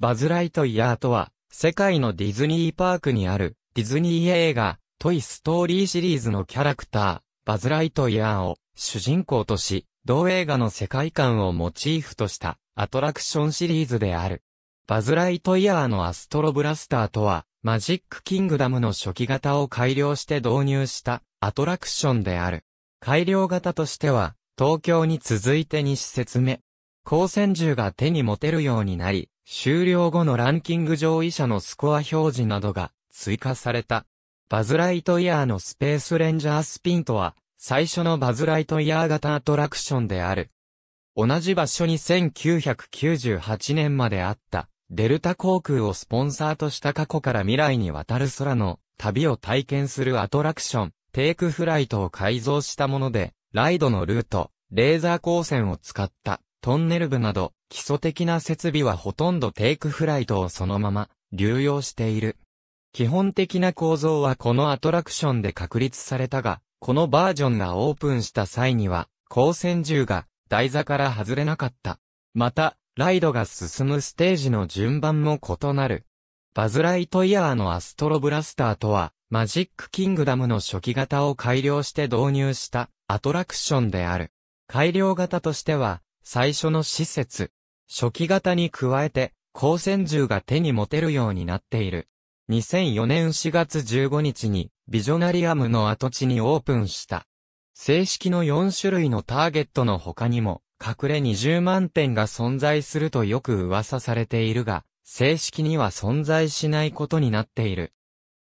バズ・ライトイヤーとは、世界のディズニーパークにある、ディズニー映画、トイ・ストーリーシリーズのキャラクター、バズ・ライトイヤーを主人公とし、同映画の世界観をモチーフとしたアトラクションシリーズである。バズ・ライトイヤーのアストロブラスターとは、マジック・キングダムの初期型を改良して導入したアトラクションである。改良型としては、東京に続いて2施設目。光線銃が手に持てるようになり、終了後のランキング上位者のスコア表示などが追加された。バズライトイヤーのスペースレンジャースピンとは、最初のバズライトイヤー型アトラクションである。同じ場所に1998年まであった、デルタ航空をスポンサーとした過去から未来にわたる空の旅を体験するアトラクション、テイクフライトを改造したもので、ライドのルート、レーザー光線を使った。トンネル部など、基礎的な設備はほとんどテイクフライトをそのまま、流用している。基本的な構造はこのアトラクションで確立されたが、このバージョンがオープンした際には、光線銃が台座から外れなかった。また、ライドが進むステージの順番も異なる。バズ・ライトイヤーのアストロブラスターとは、マジック・キングダムの初期型を改良して導入したアトラクションである。改良型としては、最初の施設。初期型に加えて、光線銃が手に持てるようになっている。2004年4月15日に、ビジョナリアムの跡地にオープンした。正式の4種類のターゲットの他にも、隠れ20万点が存在するとよく噂されているが、正式には存在しないことになっている。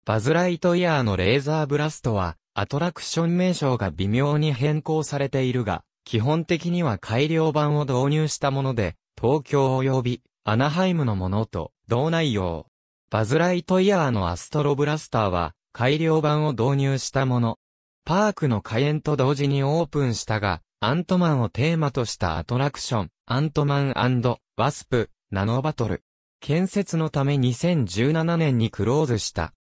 バズライトイヤーのレーザーブラストは、アトラクション名称が微妙に変更されているが、基本的には改良版を導入したもので、東京及びアナハイムのものと同内容。バズ・ライトイヤーのアストロブラスターは改良版を導入したもの。パークの開園と同時にオープンしたが、アントマンをテーマとしたアトラクション、アントマンワスプ、ナノバトル。建設のため2017年にクローズした。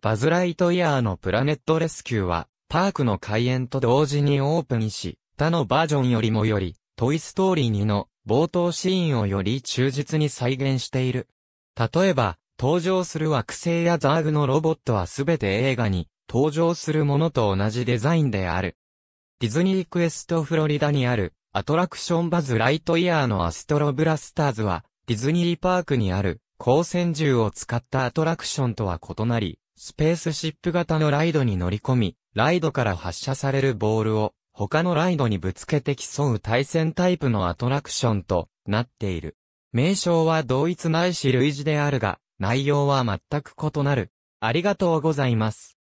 バズ・ライトイヤーのプラネットレスキューは、パークの開園と同時にオープンし、他のバージョンよりもより、トイストーリー2の冒頭シーンをより忠実に再現している。例えば、登場する惑星やザーグのロボットはすべて映画に登場するものと同じデザインである。ディズニークエストフロリダにあるアトラクションバズライトイヤーのアストロブラスターズはディズニーパークにある光線銃を使ったアトラクションとは異なり、スペースシップ型のライドに乗り込み、ライドから発射されるボールを他のライドにぶつけて競う対戦タイプのアトラクションとなっている。名称は同一ないし類似であるが、内容は全く異なる。ありがとうございます。